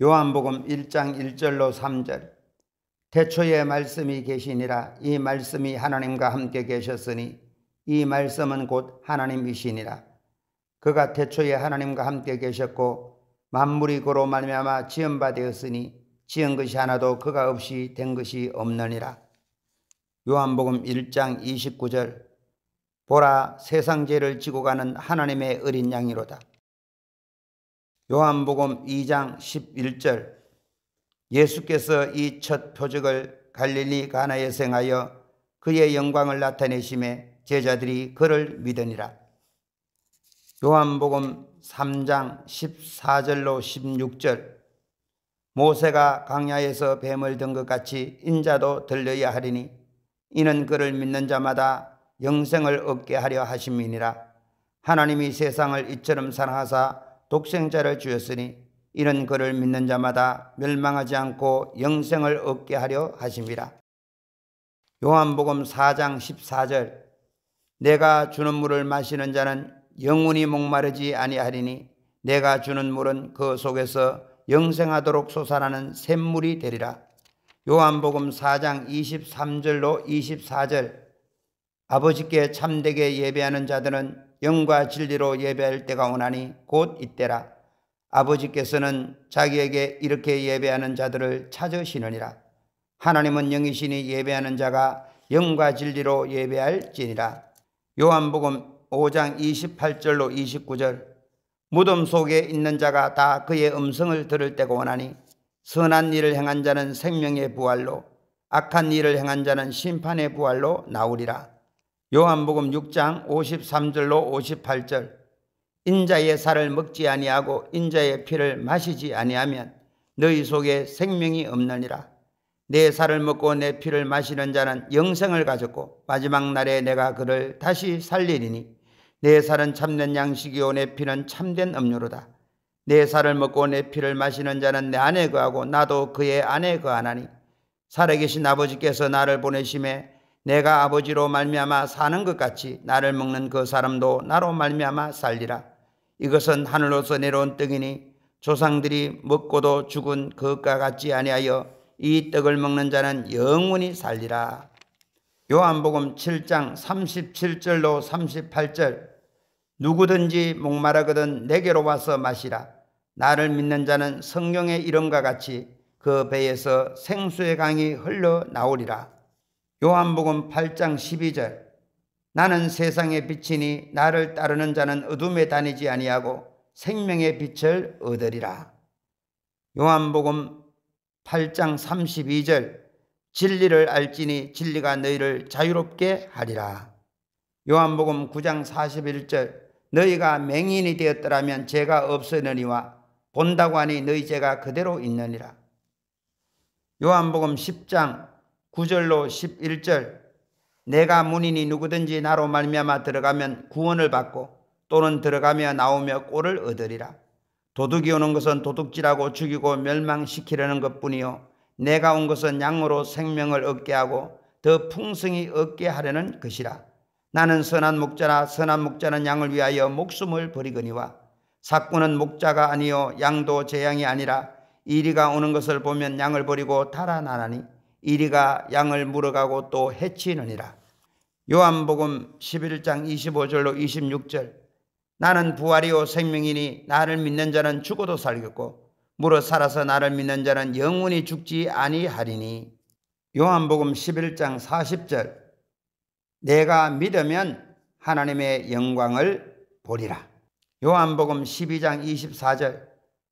요한복음 1장 1절로 3절 태초에 말씀이 계시니라 이 말씀이 하나님과 함께 계셨으니 이 말씀은 곧 하나님이시니라 그가 태초에 하나님과 함께 계셨고 만물이 그로 말미암아 지은 바 되었으니 지은 것이 하나도 그가 없이 된 것이 없느니라 요한복음 1장 29절 보라 세상 죄를 지고 가는 하나님의 어린 양이로다 요한복음 2장 11절 예수께서 이 첫 표적을 갈릴리 가나에 생하여 그의 영광을 나타내심에 제자들이 그를 믿으니라. 요한복음 3장 14절로 16절 모세가 강야에서 뱀을 든 것 같이 인자도 들려야 하리니 이는 그를 믿는 자마다 영생을 얻게 하려 하심이니라 하나님이 세상을 이처럼 사랑하사 독생자를 주었으니 이런 그를 믿는 자마다 멸망하지 않고 영생을 얻게 하려 하십이라 요한복음 4장 14절 내가 주는 물을 마시는 자는 영원히 목마르지 아니하리니 내가 주는 물은 그 속에서 영생하도록 솟아나는 샘물이 되리라. 요한복음 4장 23절로 24절 아버지께 참되게 예배하는 자들은 영과 진리로 예배할 때가 오나니 곧 이때라. 아버지께서는 자기에게 이렇게 예배하는 자들을 찾으시느니라. 하나님은 영이시니 예배하는 자가 영과 진리로 예배할지니라. 요한복음 5장 28절로 29절 무덤 속에 있는 자가 다 그의 음성을 들을 때가 오나니 선한 일을 행한 자는 생명의 부활로 악한 일을 행한 자는 심판의 부활로 나오리라. 요한복음 6장 53절로 58절 인자의 살을 먹지 아니하고 인자의 피를 마시지 아니하면 너희 속에 생명이 없느니라 내 살을 먹고 내 피를 마시는 자는 영생을 가졌고 마지막 날에 내가 그를 다시 살리리니 내 살은 참된 양식이요 내 피는 참된 음료로다 내 살을 먹고 내 피를 마시는 자는 내 안에 거하고 나도 그의 안에 거하나니 살아계신 아버지께서 나를 보내심에 내가 아버지로 말미암아 사는 것 같이 나를 먹는 그 사람도 나로 말미암아 살리라. 이것은 하늘로서 내려온 떡이니 조상들이 먹고도 죽은 것과 같지 아니하여 이 떡을 먹는 자는 영원히 살리라. 요한복음 7장 37절로 38절 누구든지 목마르거든 내게로 와서 마시라. 나를 믿는 자는 성경의 이름과 같이 그 배에서 생수의 강이 흘러나오리라. 요한복음 8장 12절 나는 세상의 빛이니 나를 따르는 자는 어둠에 다니지 아니하고 생명의 빛을 얻으리라. 요한복음 8장 32절 진리를 알지니 진리가 너희를 자유롭게 하리라. 요한복음 9장 41절 너희가 맹인이 되었더라면 죄가 없으느니와 본다고 하니 너희 죄가 그대로 있느니라. 요한복음 10장 9절로 11절 내가 문인이 누구든지 나로 말미암아 들어가면 구원을 받고 또는 들어가며 나오며 꼴을 얻으리라. 도둑이 오는 것은 도둑질하고 죽이고 멸망시키려는 것뿐이요 내가 온 것은 양으로 생명을 얻게 하고 더 풍성히 얻게 하려는 것이라. 나는 선한 목자라 선한 목자는 양을 위하여 목숨을 버리거니와 사꾼은 목자가 아니요 양도 재앙이 아니라 이리가 오는 것을 보면 양을 버리고 달아나나니 이리가 양을 물어가고 또 해치느니라. 요한복음 11장 25절로 26절 나는 부활이요 생명이니 나를 믿는 자는 죽어도 살겠고 물어 살아서 나를 믿는 자는 영원히 죽지 아니하리니 요한복음 11장 40절 내가 믿으면 하나님의 영광을 보리라 요한복음 12장 24절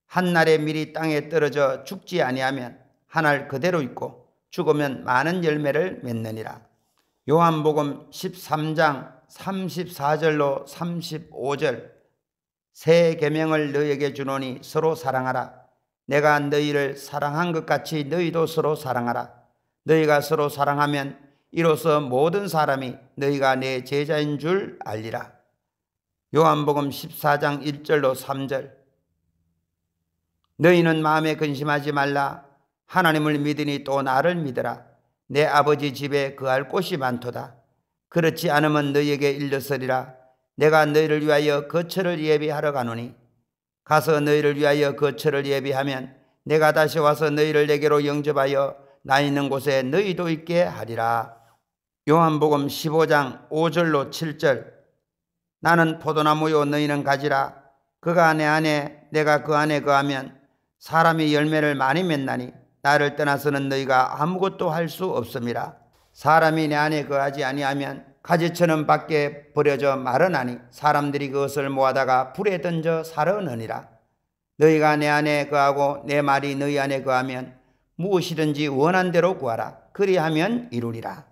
한날에 미리 땅에 떨어져 죽지 아니하면 한날 그대로 있고 죽으면 많은 열매를 맺느니라. 요한복음 13장 34절로 35절 새 계명을 너에게 주노니 서로 사랑하라. 내가 너희를 사랑한 것 같이 너희도 서로 사랑하라. 너희가 서로 사랑하면 이로써 모든 사람이 너희가 내 제자인 줄 알리라. 요한복음 14장 1절로 3절 너희는 마음에 근심하지 말라. 하나님을 믿으니 또 나를 믿으라. 내 아버지 집에 그할 곳이 많도다. 그렇지 않으면 너희에게 일렀으리라. 내가 너희를 위하여 거처를 예비하러 가노니 가서 너희를 위하여 거처를 예비하면 내가 다시 와서 너희를 내게로 영접하여 나 있는 곳에 너희도 있게 하리라. 요한복음 15장 5절로 7절 나는 포도나무요 너희는 가지라 그가 내 안에 내가 그 안에 거하면 사람이 열매를 많이 맺나니 나를 떠나서는 너희가 아무것도 할 수없습이라 사람이 내 안에 거하지 아니하면 가지처럼 밖에 버려져 마르나니 사람들이 그것을 모아다가 불에 던져 사르느니라. 너희가 내 안에 거하고 내 말이 너희 안에 거하면 무엇이든지 원한 대로 구하라. 그리하면 이루리라.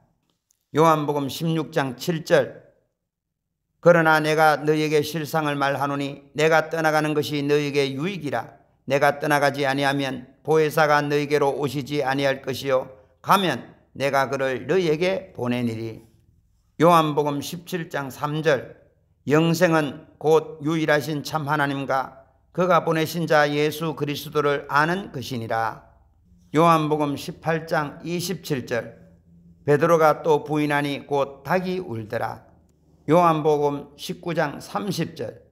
요한복음 16장 7절 그러나 내가 너희에게 실상을 말하노니 내가 떠나가는 것이 너희에게 유익이라 내가 떠나가지 아니하면 보혜사가 너희에게로 오시지 아니할 것이요 가면 내가 그를 너희에게 보내니리. 요한복음 17장 3절 영생은 곧 유일하신 참 하나님과 그가 보내신 자 예수 그리스도를 아는 것이니라. 요한복음 18장 27절 베드로가 또 부인하니 곧 닭이 울더라. 요한복음 19장 30절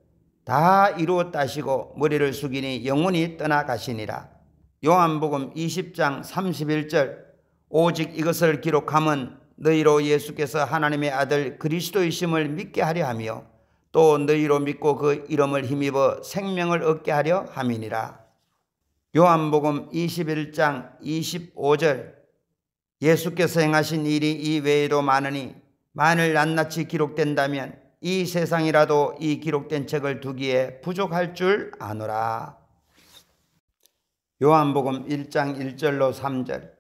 다 이루었다시고 머리를 숙이니 영혼이 떠나가시니라. 요한복음 20장 31절 오직 이것을 기록함은 너희로 예수께서 하나님의 아들 그리스도이심을 믿게 하려 하며 또 너희로 믿고 그 이름을 힘입어 생명을 얻게 하려 함이니라. 요한복음 21장 25절 예수께서 행하신 일이 이 외에도 많으니 만일 낱낱이 기록된다면 이 세상이라도 이 기록된 책을 두기에 부족할 줄 아노라. 요한복음 1장 1절로 3절.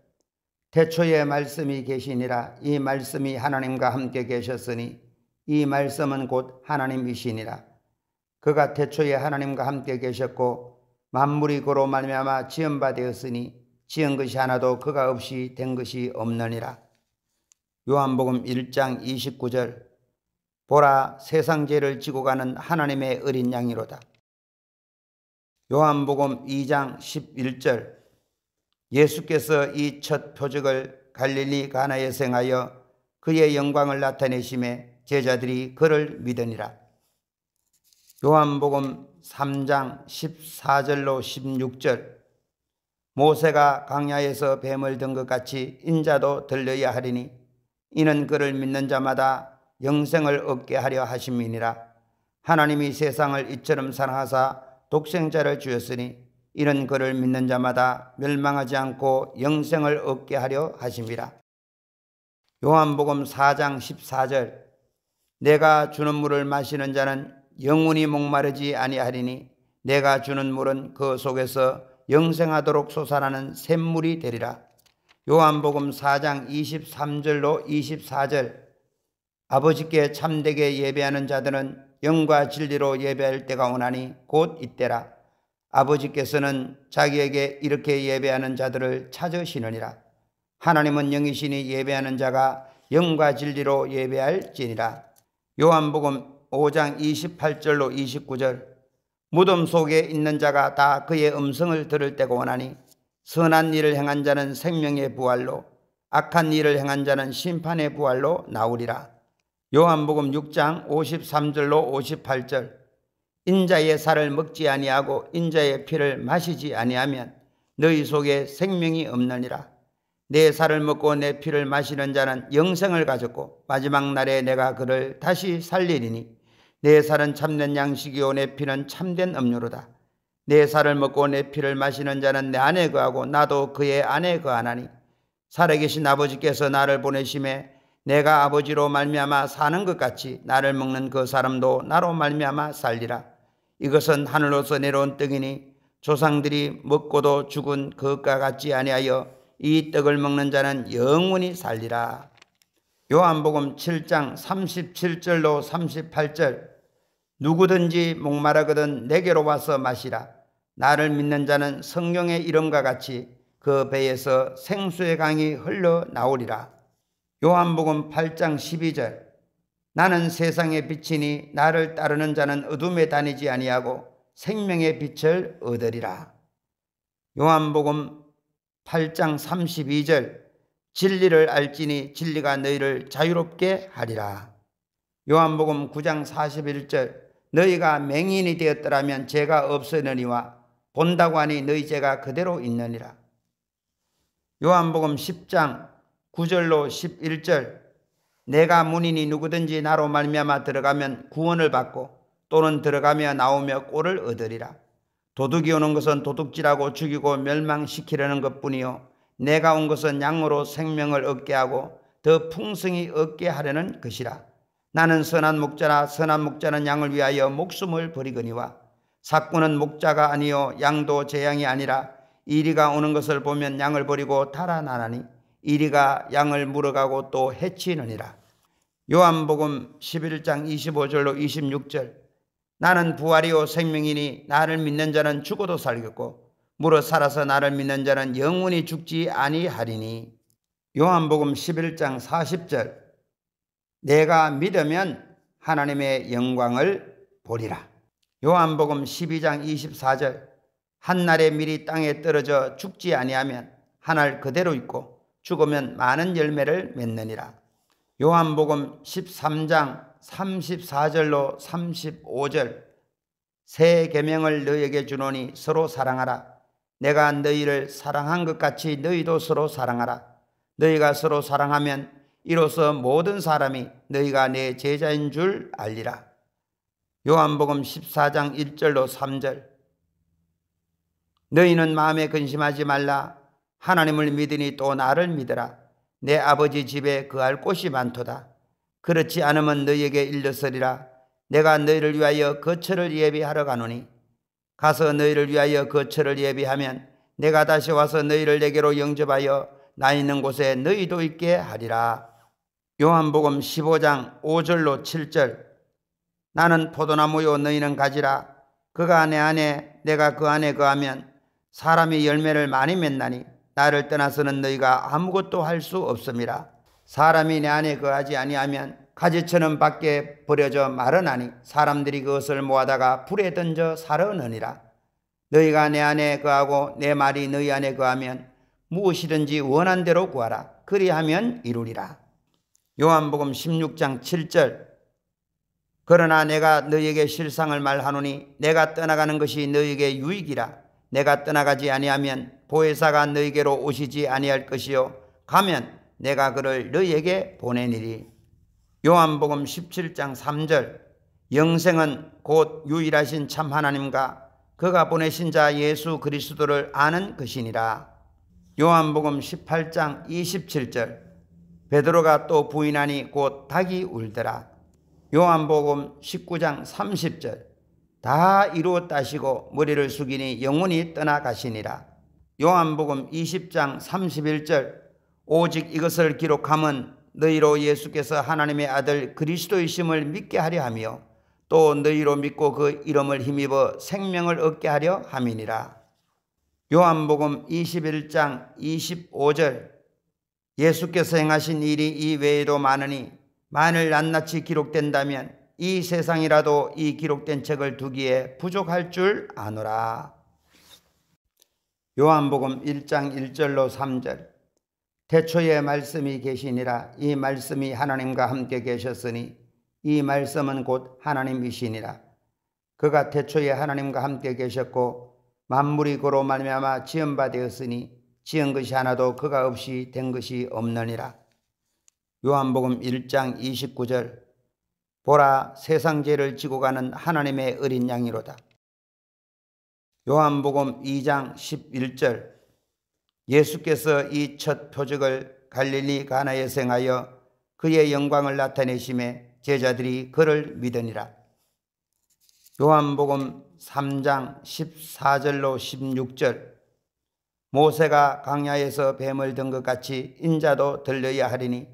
태초에 말씀이 계시니라 이 말씀이 하나님과 함께 계셨으니 이 말씀은 곧 하나님이시니라. 그가 태초에 하나님과 함께 계셨고 만물이 그로 말미암아 지은 바 되었으니 지은 것이 하나도 그가 없이 된 것이 없느니라. 요한복음 1장 29절 보라 세상 죄를 지고 가는 하나님의 어린 양이로다. 요한복음 2장 11절 예수께서 이 첫 표적을 갈릴리 가나에 생하여 그의 영광을 나타내심에 제자들이 그를 믿으니라. 요한복음 3장 14절로 16절 모세가 강야에서 뱀을 든 것 같이 인자도 들려야 하리니 이는 그를 믿는 자마다 영생을 얻게 하려 하심이니라. 하나님이 세상을 이처럼 사랑하사 독생자를 주었으니 이런 그를 믿는 자마다 멸망하지 않고 영생을 얻게 하려 하심이라. 요한복음 4장 14절 내가 주는 물을 마시는 자는 영원히 목마르지 아니하리니 내가 주는 물은 그 속에서 영생하도록 솟아나는 샘물이 되리라. 요한복음 4장 23절로 24절 아버지께 참되게 예배하는 자들은 영과 진리로 예배할 때가 오나니 곧 이때라. 아버지께서는 자기에게 이렇게 예배하는 자들을 찾으시느니라. 하나님은 영이시니 예배하는 자가 영과 진리로 예배할지니라. 요한복음 5장 28절로 29절 무덤 속에 있는 자가 다 그의 음성을 들을 때가 오나니 선한 일을 행한 자는 생명의 부활로 악한 일을 행한 자는 심판의 부활로 나오리라. 요한복음 6장 53절로 58절 인자의 살을 먹지 아니하고 인자의 피를 마시지 아니하면 너희 속에 생명이 없느니라 내 살을 먹고 내 피를 마시는 자는 영생을 가졌고 마지막 날에 내가 그를 다시 살리리니 내 살은 참된 양식이요 내 피는 참된 음료로다 내 살을 먹고 내 피를 마시는 자는 내 안에 거하고 나도 그의 안에 거하나니 살아계신 아버지께서 나를 보내심에 내가 아버지로 말미암아 사는 것 같이 나를 먹는 그 사람도 나로 말미암아 살리라. 이것은 하늘로서 내려온 떡이니 조상들이 먹고도 죽은 그것과 같지 아니하여 이 떡을 먹는 자는 영원히 살리라. 요한복음 7장 37절로 38절 누구든지 목마르거든 내게로 와서 마시라. 나를 믿는 자는 성령의 이름과 같이 그 배에서 생수의 강이 흘러나오리라. 요한복음 8장 12절 나는 세상의 빛이니 나를 따르는 자는 어둠에 다니지 아니하고 생명의 빛을 얻으리라. 요한복음 8장 32절 진리를 알지니 진리가 너희를 자유롭게 하리라. 요한복음 9장 41절 너희가 맹인이 되었더라면 죄가 없으느니와 본다고 하니 너희 죄가 그대로 있느니라. 요한복음 10장 9절로 11절 내가 문인이 누구든지 나로 말미암아 들어가면 구원을 받고 또는 들어가며 나오며 꼴을 얻으리라. 도둑이 오는 것은 도둑질하고 죽이고 멸망시키려는 것뿐이요 내가 온 것은 양으로 생명을 얻게 하고 더 풍성히 얻게 하려는 것이라. 나는 선한 목자라 선한 목자는 양을 위하여 목숨을 버리거니와 사꾼은 목자가 아니요 양도 재앙이 아니라 이리가 오는 것을 보면 양을 버리고 달아나나니 이리가 양을 물어가고 또 해치느니라. 요한복음 11장 25절로 26절 나는 부활이요 생명이니 나를 믿는 자는 죽어도 살겠고 물어 살아서 나를 믿는 자는 영원히 죽지 아니하리니 요한복음 11장 40절 내가 믿으면 하나님의 영광을 보리라. 요한복음 12장 24절 한날에 미리 땅에 떨어져 죽지 아니하면 한날 그대로 있고 죽으면 많은 열매를 맺느니라. 요한복음 13장 34절로 35절 새 계명을 너에게 주노니 서로 사랑하라. 내가 너희를 사랑한 것 같이 너희도 서로 사랑하라. 너희가 서로 사랑하면 이로써 모든 사람이 너희가 내 제자인 줄 알리라. 요한복음 14장 1절로 3절 너희는 마음에 근심하지 말라. 하나님을 믿으니 또 나를 믿으라. 내 아버지 집에 그할 곳이 많도다. 그렇지 않으면 너희에게 일렀으리라. 내가 너희를 위하여 거처를 예비하러 가노니 가서 너희를 위하여 거처를 예비하면 내가 다시 와서 너희를 내게로 영접하여 나 있는 곳에 너희도 있게 하리라. 요한복음 15장 5절로 7절 나는 포도나무요 너희는 가지라 그가 내 안에 내가 그 안에 거하면 사람이 열매를 많이 맺나니 나를 떠나서는 너희가 아무것도 할 수 없음이라 사람이 내 안에 거하지 아니하면 가지처럼 밖에 버려져 말은아니 사람들이 그것을 모아다가 불에 던져 살아느니라 너희가 내 안에 거하고 내 말이 너희 안에 거하면 무엇이든지 원한 대로 구하라 그리하면 이루리라 요한복음 16장 7절 그러나 내가 너희에게 실상을 말하노니 내가 떠나가는 것이 너희에게 유익이라 내가 떠나가지 아니하면 보혜사가 너희에게로 오시지 아니할 것이요 가면 내가 그를 너희에게 보내니리. 요한복음 17장 3절 영생은 곧 유일하신 참 하나님과 그가 보내신 자 예수 그리스도를 아는 것이니라. 요한복음 18장 27절 베드로가 또 부인하니 곧 닭이 울더라. 요한복음 19장 30절 다 이루었다시고 머리를 숙이니 영원히 떠나가시니라. 요한복음 20장 31절 오직 이것을 기록함은 너희로 예수께서 하나님의 아들 그리스도이심을 믿게 하려 하며 또 너희로 믿고 그 이름을 힘입어 생명을 얻게 하려 함이니라. 요한복음 21장 25절 예수께서 행하신 일이 이 외에도 많으니 만일 낱낱이 기록된다면 이 세상이라도 이 기록된 책을 두기에 부족할 줄 아노라. 요한복음 1장 1절로 3절 태초에 말씀이 계시니라 이 말씀이 하나님과 함께 계셨으니 이 말씀은 곧 하나님이시니라 그가 태초에 하나님과 함께 계셨고 만물이 그로 말미암아 지은 바 되었으니 지은 것이 하나도 그가 없이 된 것이 없느니라 요한복음 1장 29절 보라 세상 죄를 지고 가는 하나님의 어린 양이로다 요한복음 2장 11절 예수께서 이 첫 표적을 갈릴리 가나에 생하여 그의 영광을 나타내심에 제자들이 그를 믿으니라. 요한복음 3장 14절로 16절 모세가 강야에서 뱀을 든 것 같이 인자도 들려야 하리니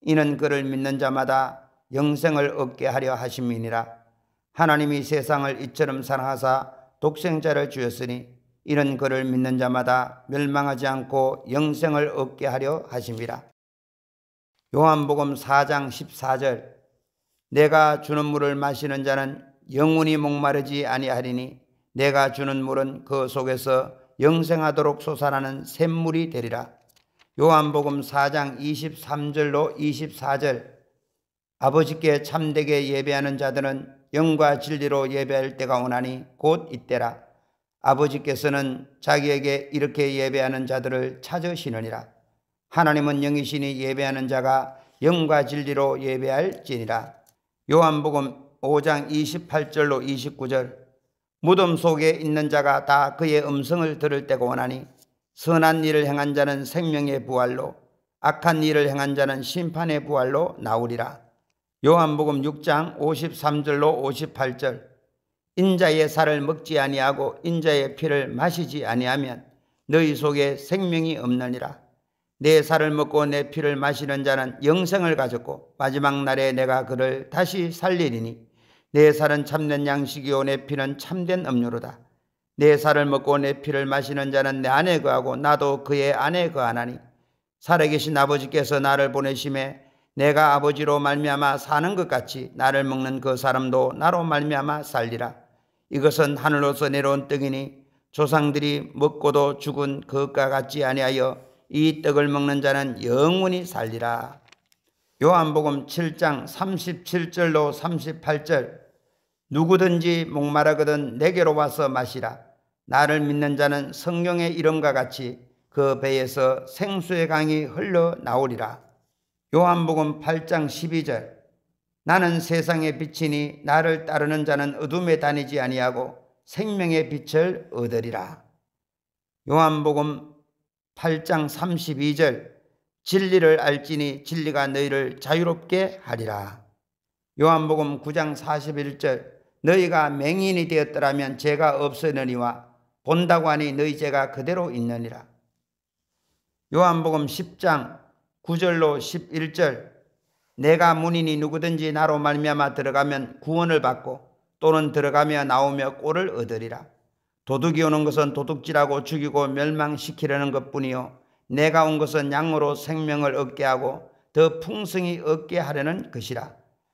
이는 그를 믿는 자마다 영생을 얻게 하려 하심이니라. 하나님이 세상을 이처럼 사랑하사 독생자를 주었으니 이런 그를 믿는 자마다 멸망하지 않고 영생을 얻게 하려 하십니다. 요한복음 4장 14절 내가 주는 물을 마시는 자는 영원히 목마르지 아니하리니 내가 주는 물은 그 속에서 영생하도록 솟아나는 샘물이 되리라. 요한복음 4장 23절로 24절 아버지께 참되게 예배하는 자들은 영과 진리로 예배할 때가 오나니 곧 이때라. 아버지께서는 자기에게 이렇게 예배하는 자들을 찾으시느니라. 하나님은 영이시니 예배하는 자가 영과 진리로 예배할지니라. 요한복음 5장 28절로 29절 무덤 속에 있는 자가 다 그의 음성을 들을 때가 오나니 선한 일을 행한 자는 생명의 부활로 악한 일을 행한 자는 심판의 부활로 나오리라. 요한복음 6장 53절로 58절 인자의 살을 먹지 아니하고 인자의 피를 마시지 아니하면 너희 속에 생명이 없느니라 내 살을 먹고 내 피를 마시는 자는 영생을 가졌고 마지막 날에 내가 그를 다시 살리리니 내 살은 참된 양식이요 내 피는 참된 음료로다 내 살을 먹고 내 피를 마시는 자는 내 안에 거하고 나도 그의 안에 거하나니 살아계신 아버지께서 나를 보내심에 내가 아버지로 말미암아 사는 것 같이 나를 먹는 그 사람도 나로 말미암아 살리라. 이것은 하늘로서 내려온 떡이니 조상들이 먹고도 죽은 그것과 같지 아니하여 이 떡을 먹는 자는 영원히 살리라. 요한복음 7장 37절로 38절 누구든지 목마르거든 내게로 와서 마시라. 나를 믿는 자는 성령의 이름과 같이 그 배에서 생수의 강이 흘러나오리라. 요한복음 8장 12절 나는 세상의 빛이니 나를 따르는 자는 어둠에 다니지 아니하고 생명의 빛을 얻으리라. 요한복음 8장 32절 진리를 알지니 진리가 너희를 자유롭게 하리라. 요한복음 9장 41절 너희가 맹인이 되었더라면 죄가 없으느니와 본다고 하니 너희 죄가 그대로 있느니라. 요한복음 10장 9절로 11절 내가 문인이 누구든지 나로 말미암아 들어가면 구원을 받고 또는 들어가며 나오며 꼴을 얻으리라. 도둑이 오는 것은 도둑질하고 죽이고 멸망시키려는 것뿐이요 내가 온 것은 양으로 생명을 얻게 하고 더 풍성히 얻게 하려는 것이라.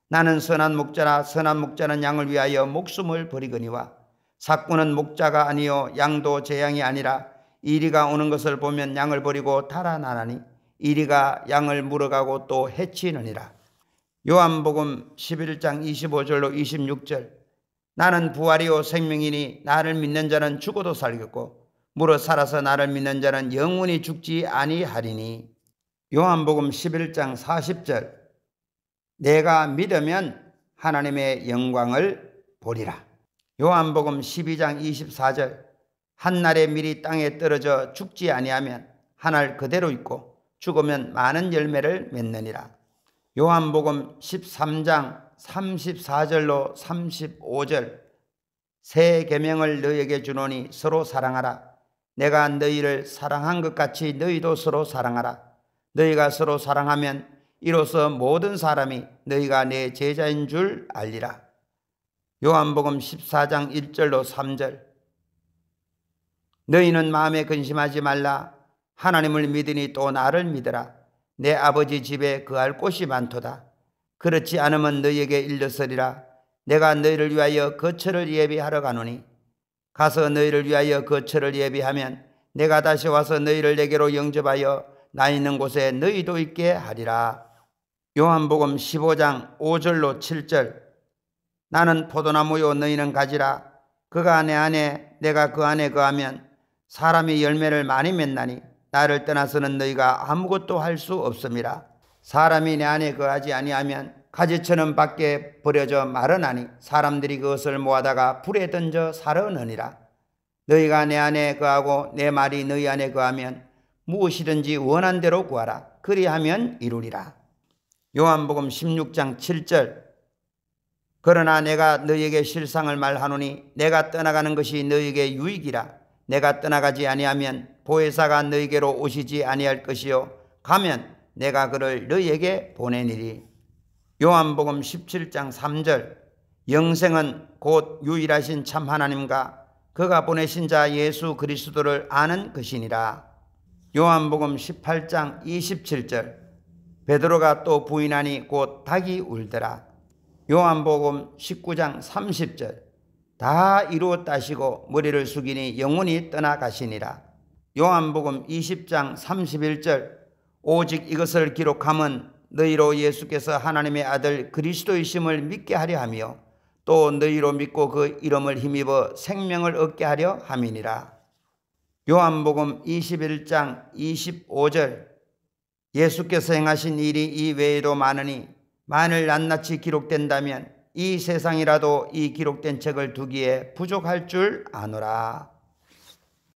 나는 선한 목자라 선한 목자는 양을 위하여 목숨을 버리거니와 사꾼은 목자가 아니요 양도 재앙이 아니라 이리가 오는 것을 보면 양을 버리고 달아나나니 이리가 양을 물어가고 또 해치느니라. 요한복음 11장 25절로 26절 나는 부활이요 생명이니 나를 믿는 자는 죽어도 살겠고 물어 살아서 나를 믿는 자는 영원히 죽지 아니하리니 요한복음 11장 40절 내가 믿으면 하나님의 영광을 보리라. 요한복음 12장 24절 한날에 미리 땅에 떨어져 죽지 아니하면 한날 그대로 있고 죽으면 많은 열매를 맺느니라. 요한복음 13장 34절로 35절 새 계명을 너에게 주노니 서로 사랑하라. 내가 너희를 사랑한 것 같이 너희도 서로 사랑하라. 너희가 서로 사랑하면 이로써 모든 사람이 너희가 내 제자인 줄 알리라. 요한복음 14장 1절로 3절 너희는 마음에 근심하지 말라. 하나님을 믿으니 또 나를 믿으라. 내 아버지 집에 그할 곳이 많도다. 그렇지 않으면 너희에게 일렀으리라. 내가 너희를 위하여 거처를 예비하러 가노니 가서 너희를 위하여 거처를 예비하면 내가 다시 와서 너희를 내게로 영접하여 나 있는 곳에 너희도 있게 하리라. 요한복음 15장 5절로 7절 나는 포도나무요 너희는 가지라 그가 내 안에 내가 그 안에 거하면 사람이 열매를 많이 맺나니 나를 떠나서는 너희가 아무것도 할 수 없습니다. 사람이 내 안에 거하지 아니하면 가지처럼 밖에 버려져 마르나니 사람들이 그것을 모아다가 불에 던져 사르느니라. 너희가 내 안에 거하고 내 말이 너희 안에 거하면 무엇이든지 원한 대로 구하라. 그리하면 이루리라. 요한복음 16장 7절 그러나 내가 너희에게 실상을 말하노니 내가 떠나가는 것이 너희에게 유익이라. 내가 떠나가지 아니하면 보혜사가 너희에게로 오시지 아니할 것이요 가면 내가 그를 너희에게 보내니리 요한복음 17장 3절 영생은 곧 유일하신 참 하나님과 그가 보내신 자 예수 그리스도를 아는 것이니라 요한복음 18장 27절 베드로가 또 부인하니 곧 닭이 울더라 요한복음 19장 30절 다 이루었다시고 머리를 숙이니 영혼이 떠나가시니라 요한복음 20장 31절 오직 이것을 기록함은 너희로 예수께서 하나님의 아들 그리스도이심을 믿게 하려 하며 또 너희로 믿고 그 이름을 힘입어 생명을 얻게 하려 함이니라. 요한복음 21장 25절 예수께서 행하신 일이 이 외에도 많으니 만을 낱낱이 기록된다면 이 세상이라도 이 기록된 책을 두기에 부족할 줄 아노라.